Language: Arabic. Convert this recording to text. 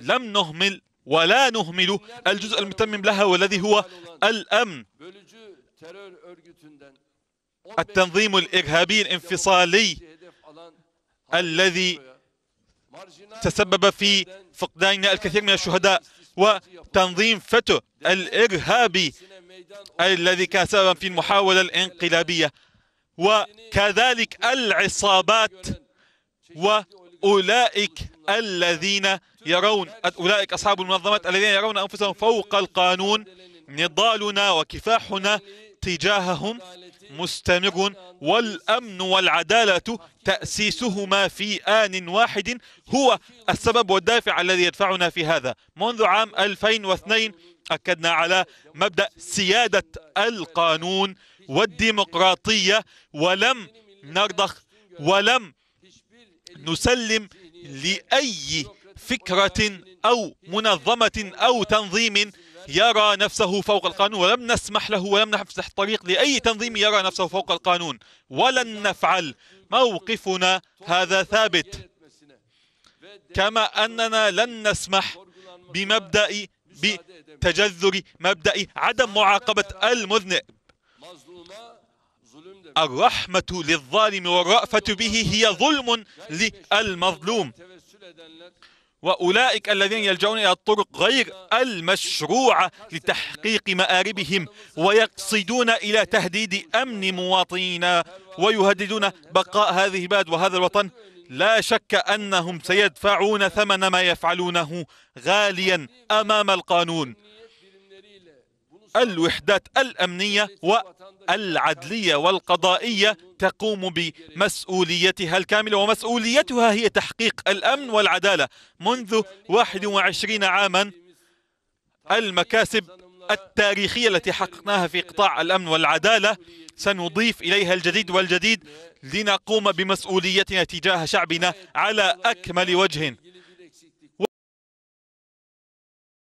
لم نهمل ولا نهمل الجزء المتمم لها والذي هو الأمن التنظيم الإرهابي الانفصالي الذي تسبب في فقدان الكثير من الشهداء وتنظيم فتو الإرهابي الذي كان سببا في المحاولة الانقلابية وكذلك العصابات وأولئك الذين يرون أولئك أصحاب المنظمات الذين يرون أنفسهم فوق القانون نضالنا وكفاحنا تجاههم مستمر والأمن والعدالة تأسيسهما في آن واحد هو السبب والدافع الذي يدفعنا في هذا منذ عام 2002 أكدنا على مبدأ سيادة القانون والديمقراطية ولم نرضخ ولم نسلم لأي فكرة أو منظمة أو تنظيم يرى نفسه فوق القانون ولم نسمح له ولم نفتح الطريق لأي تنظيم يرى نفسه فوق القانون ولن نفعل موقفنا هذا ثابت كما أننا لن نسمح بمبدأ بتجذر مبدأ عدم معاقبة المذنب الرحمة للظالم والرأفة به هي ظلم للمظلوم وأولئك الذين يلجؤون إلى الطرق غير المشروعة لتحقيق مآربهم ويقصدون إلى تهديد أمن مواطنينا ويهددون بقاء هذه البلد وهذا الوطن لا شك أنهم سيدفعون ثمن ما يفعلونه غاليا أمام القانون الوحدات الأمنية العدلية والقضائية تقوم بمسؤوليتها الكاملة ومسؤوليتها هي تحقيق الأمن والعدالة منذ 21 عاما المكاسب التاريخية التي حققناها في قطاع الأمن والعدالة سنضيف إليها الجديد والجديد لنقوم بمسؤوليتنا تجاه شعبنا على أكمل وجه